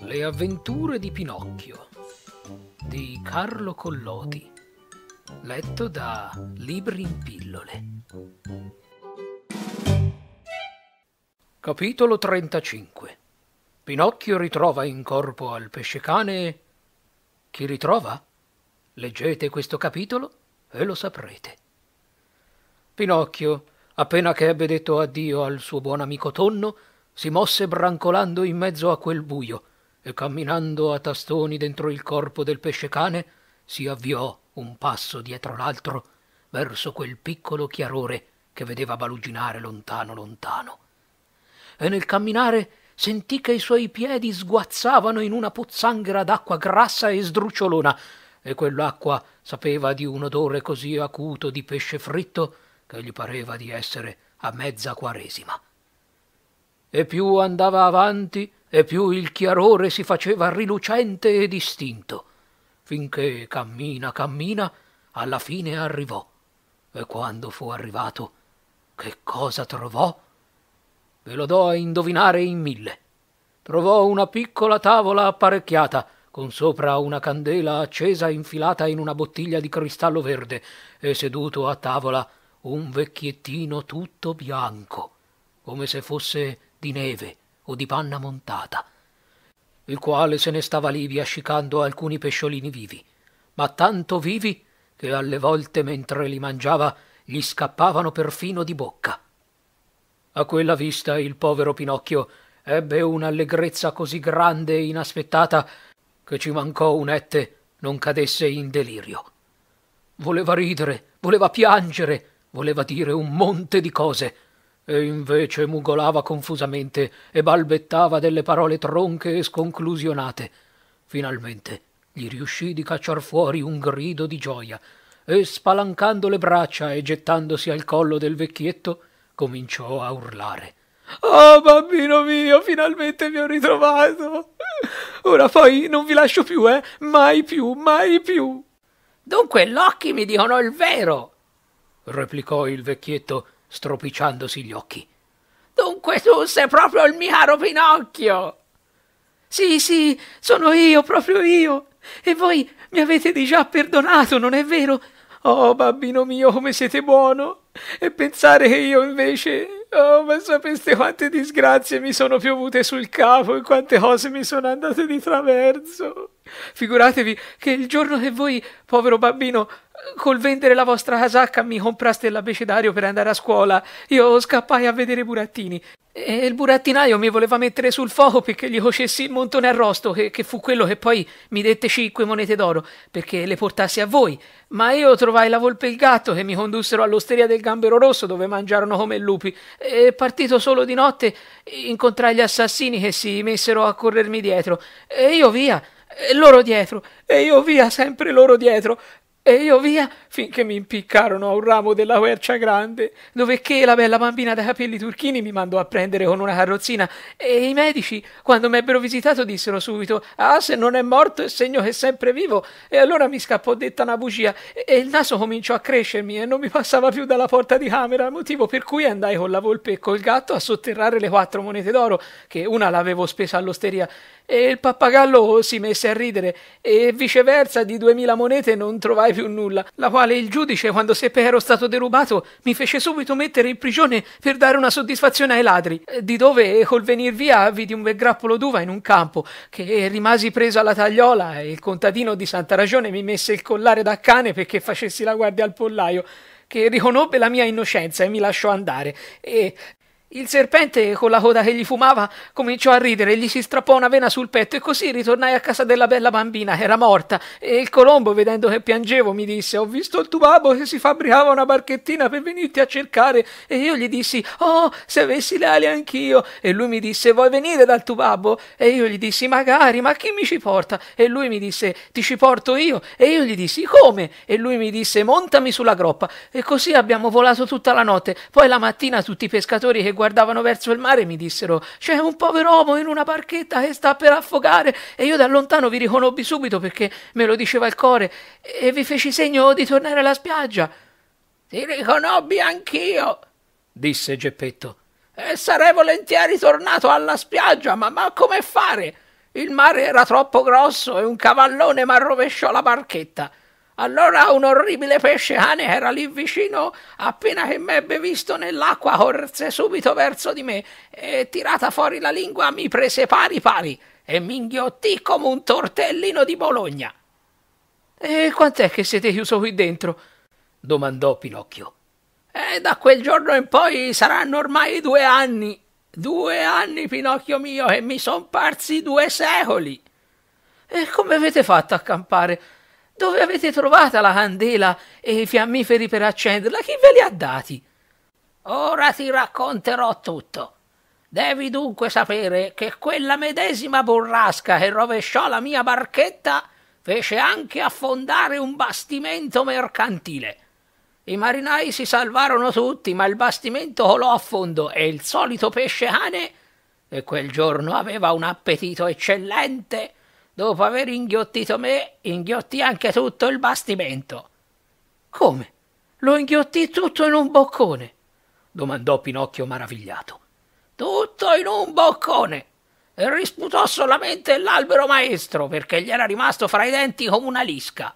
Le avventure di Pinocchio di Carlo Collodi, letto da Libri in pillole. Capitolo 35 Pinocchio ritrova in corpo al pesce cane Chi ritrova? Leggete questo capitolo e lo saprete. Pinocchio, appena che ebbe detto addio al suo buon amico Tonno, si mosse brancolando in mezzo a quel buio e camminando a tastoni dentro il corpo del pesce cane, si avviò un passo dietro l'altro verso quel piccolo chiarore che vedeva baluginare lontano lontano. E nel camminare sentì che i suoi piedi sguazzavano in una pozzanghera d'acqua grassa e sdrucciolona e quell'acqua sapeva di un odore così acuto di pesce fritto che gli pareva di essere a mezza quaresima. E più andava avanti, e più il chiarore si faceva rilucente e distinto, finché cammina, cammina, alla fine arrivò. E quando fu arrivato, che cosa trovò? Ve lo do a indovinare in mille. Trovò una piccola tavola apparecchiata, con sopra una candela accesa infilata in una bottiglia di cristallo verde, e seduto a tavola un vecchiettino tutto bianco, come se fosse di neve o di panna montata, il quale se ne stava lì biascicando alcuni pesciolini vivi, ma tanto vivi che alle volte mentre li mangiava gli scappavano perfino di bocca. A quella vista il povero Pinocchio ebbe un'allegrezza così grande e inaspettata che ci mancò un'ette non cadesse in delirio. Voleva ridere, voleva piangere, voleva dire un monte di cose, e invece mugolava confusamente e balbettava delle parole tronche e sconclusionate. Finalmente gli riuscì di cacciar fuori un grido di gioia, e spalancando le braccia e gettandosi al collo del vecchietto, cominciò a urlare. Oh bambino mio, finalmente vi ho ritrovato. Ora poi non vi lascio più, eh? Mai più, mai più. Dunque l'occhi mi dicono il vero, replicò il vecchietto stropicciandosi gli occhi. Dunque tu sei proprio il mio caro Pinocchio. Sì, sì, sono io, proprio io. E voi mi avete già perdonato, non è vero? Oh, bambino mio, come siete buono! E pensare che io invece Oh, ma sapeste quante disgrazie mi sono piovute sul capo e quante cose mi sono andate di traverso. Figuratevi che il giorno che voi, povero bambino, col vendere la vostra casacca mi compraste l'abecedario per andare a scuola, io scappai a vedere i burattini. E il burattinaio mi voleva mettere sul fuoco perché gli cocessi il montone arrosto, che, che fu quello che poi mi dette cinque monete d'oro, perché le portassi a voi. Ma io trovai la volpe e il gatto che mi condussero all'osteria del Gambero Rosso, dove mangiarono come lupi. E partito solo di notte, incontrai gli assassini che si messero a corrermi dietro. E io via e loro dietro, e io via, sempre loro dietro, e io via, finché mi impiccarono a un ramo della quercia grande, dove che la bella bambina dai capelli turchini mi mandò a prendere con una carrozzina, e i medici, quando mi ebbero visitato, dissero subito, ah, se non è morto è segno che è sempre vivo, e allora mi scappò detta una bugia, e il naso cominciò a crescermi, e non mi passava più dalla porta di camera, motivo per cui andai con la volpe e col gatto a sotterrare le quattro monete d'oro, che una l'avevo spesa all'osteria, e il pappagallo si messe a ridere e viceversa di duemila monete non trovai più nulla, la quale il giudice quando seppe ero stato derubato mi fece subito mettere in prigione per dare una soddisfazione ai ladri, di dove col venir via vidi un bel grappolo d'uva in un campo che rimasi preso alla tagliola e il contadino di Santa Ragione mi messe il collare da cane perché facessi la guardia al pollaio che riconobbe la mia innocenza e mi lasciò andare e il serpente, con la coda che gli fumava, cominciò a ridere, gli si strappò una vena sul petto e così ritornai a casa della bella bambina che era morta. E il colombo, vedendo che piangevo, mi disse: Ho visto il tuo babbo che si fabbricava una barchettina per venirti a cercare. E io gli dissi: Oh, se avessi le ali anch'io. E lui mi disse: Vuoi venire dal tuo babbo? E io gli dissi: Magari, ma chi mi ci porta? E lui mi disse: Ti ci porto io. E io gli dissi: Come? E lui mi disse: Montami sulla groppa. E così abbiamo volato tutta la notte. Poi la mattina tutti i pescatori che guardavano verso il mare mi dissero c'è un pover'uomo in una barchetta che sta per affogare e io da lontano vi riconobbi subito perché me lo diceva il cuore e vi feci segno di tornare alla spiaggia. Ti riconobbi anch'io, disse Geppetto. E sarei volentieri tornato alla spiaggia, ma, ma come fare? Il mare era troppo grosso e un cavallone mi m'arrovesciò la barchetta. Allora un orribile pesce cane era lì vicino, appena che m'ebbe visto nell'acqua, corse subito verso di me e, tirata fuori la lingua, mi prese pari pari e mi inghiottì come un tortellino di Bologna. E quant'è che siete chiuso qui dentro? domandò Pinocchio. E da quel giorno in poi saranno ormai due anni. Due anni, Pinocchio mio, e mi son parsi due secoli. E come avete fatto a campare? Dove avete trovata la candela e i fiammiferi per accenderla? Chi ve li ha dati? Ora ti racconterò tutto. Devi dunque sapere che quella medesima burrasca che rovesciò la mia barchetta fece anche affondare un bastimento mercantile. I marinai si salvarono tutti, ma il bastimento colò a fondo e il solito pesce cane, che quel giorno aveva un appetito eccellente, Dopo aver inghiottito me, inghiottì anche tutto il bastimento. Come? Lo inghiottì tutto in un boccone? domandò Pinocchio maravigliato. Tutto in un boccone! E risputò solamente l'albero maestro perché gli era rimasto fra i denti come una lisca.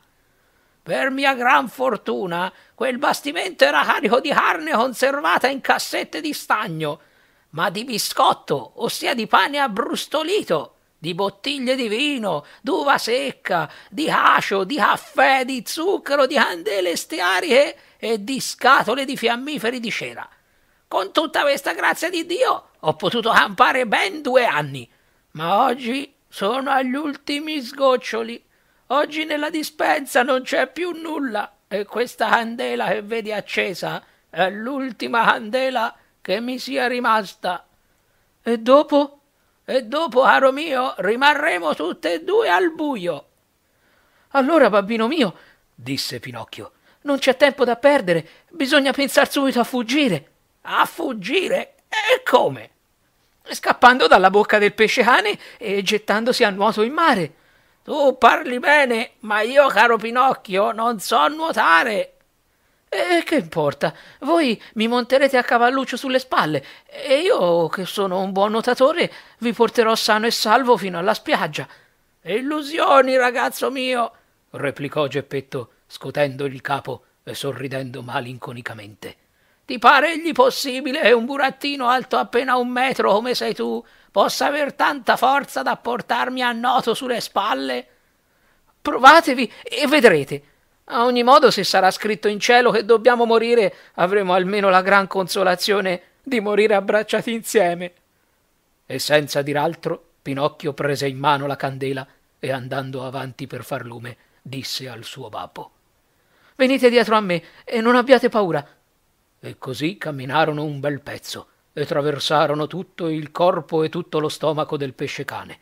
Per mia gran fortuna, quel bastimento era carico di carne conservata in cassette di stagno, ma di biscotto, ossia di pane abbrustolito di bottiglie di vino, d'uva secca, di acio, di caffè, di zucchero, di candele stiariche e di scatole di fiammiferi di cera. Con tutta questa grazia di Dio ho potuto campare ben due anni, ma oggi sono agli ultimi sgoccioli. Oggi nella dispensa non c'è più nulla e questa candela che vedi accesa è l'ultima candela che mi sia rimasta. E dopo? E dopo, caro mio, rimarremo tutte e due al buio. Allora, babbino mio, disse Pinocchio, non c'è tempo da perdere, bisogna pensar subito a fuggire. A fuggire? E come? Scappando dalla bocca del pesce cane e gettandosi a nuoto in mare. Tu parli bene, ma io, caro Pinocchio, non so nuotare. E eh, eh, che importa? Voi mi monterete a cavalluccio sulle spalle e io, che sono un buon nuotatore, vi porterò sano e salvo fino alla spiaggia. Illusioni, ragazzo mio, replicò Geppetto, scotendo il capo e sorridendo malinconicamente. Ti pare egli possibile che un burattino alto appena un metro come sei tu possa aver tanta forza da portarmi a noto sulle spalle? Provatevi e vedrete. A ogni modo, se sarà scritto in cielo che dobbiamo morire, avremo almeno la gran consolazione di morire abbracciati insieme. E senza dir altro, Pinocchio prese in mano la candela e andando avanti per far lume, disse al suo babbo: Venite dietro a me e non abbiate paura. E così camminarono un bel pezzo e traversarono tutto il corpo e tutto lo stomaco del pesce cane.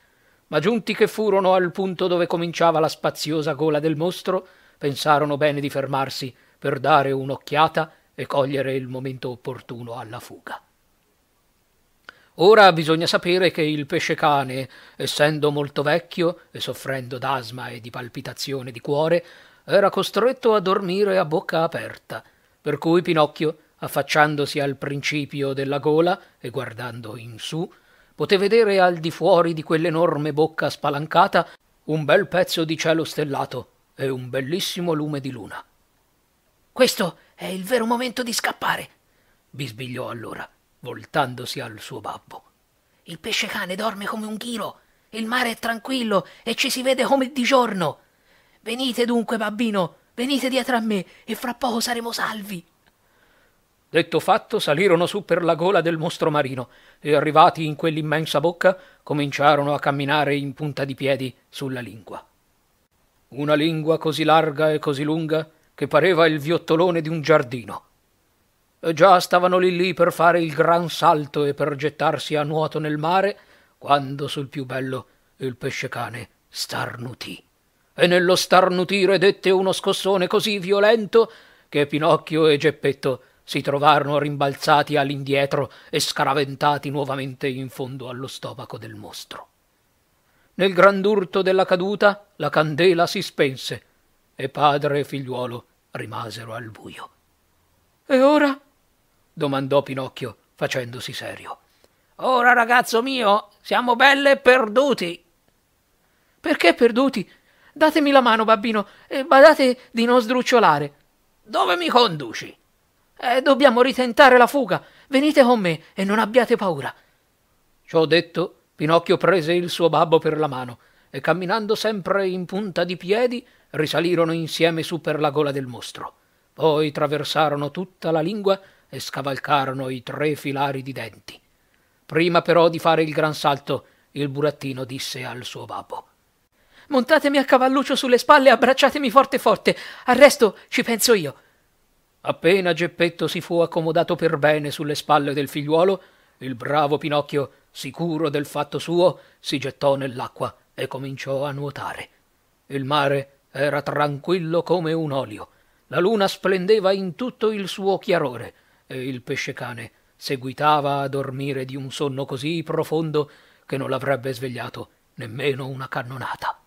Ma giunti che furono al punto dove cominciava la spaziosa gola del mostro, pensarono bene di fermarsi per dare un'occhiata e cogliere il momento opportuno alla fuga. Ora bisogna sapere che il pesce cane, essendo molto vecchio e soffrendo d'asma e di palpitazione di cuore, era costretto a dormire a bocca aperta, per cui Pinocchio, affacciandosi al principio della gola e guardando in su, poté vedere al di fuori di quell'enorme bocca spalancata un bel pezzo di cielo stellato e un bellissimo lume di luna. Questo è il vero momento di scappare, bisbigliò allora, voltandosi al suo babbo. Il pesce cane dorme come un ghiro, il mare è tranquillo e ci si vede come di giorno. Venite dunque, babbino, venite dietro a me e fra poco saremo salvi. Detto fatto, salirono su per la gola del mostro marino e arrivati in quell'immensa bocca, cominciarono a camminare in punta di piedi sulla lingua una lingua così larga e così lunga che pareva il viottolone di un giardino. E eh, già stavano lì lì per fare il gran salto e per gettarsi a nuoto nel mare, quando sul più bello il pesce cane starnutì. E nello starnutire dette uno scossone così violento che Pinocchio e Geppetto si trovarono rimbalzati all'indietro e scaraventati nuovamente in fondo allo stomaco del mostro. Nel grand'urto della caduta la candela si spense e padre e figliuolo rimasero al buio. E ora? domandò Pinocchio, facendosi serio. Ora, ragazzo mio, siamo belle perduti. Perché perduti? Datemi la mano, babbino, e badate di non sdrucciolare. Dove mi conduci? Eh, dobbiamo ritentare la fuga. Venite con me e non abbiate paura. Ciò detto, Pinocchio prese il suo babbo per la mano e camminando sempre in punta di piedi risalirono insieme su per la gola del mostro. Poi traversarono tutta la lingua e scavalcarono i tre filari di denti. Prima però di fare il gran salto, il burattino disse al suo babbo. Montatemi a cavalluccio sulle spalle e abbracciatemi forte forte. Al resto ci penso io. Appena Geppetto si fu accomodato per bene sulle spalle del figliuolo, il bravo Pinocchio Sicuro del fatto suo, si gettò nell'acqua e cominciò a nuotare. Il mare era tranquillo come un olio. La luna splendeva in tutto il suo chiarore e il pesce cane seguitava a dormire di un sonno così profondo che non l'avrebbe svegliato nemmeno una cannonata.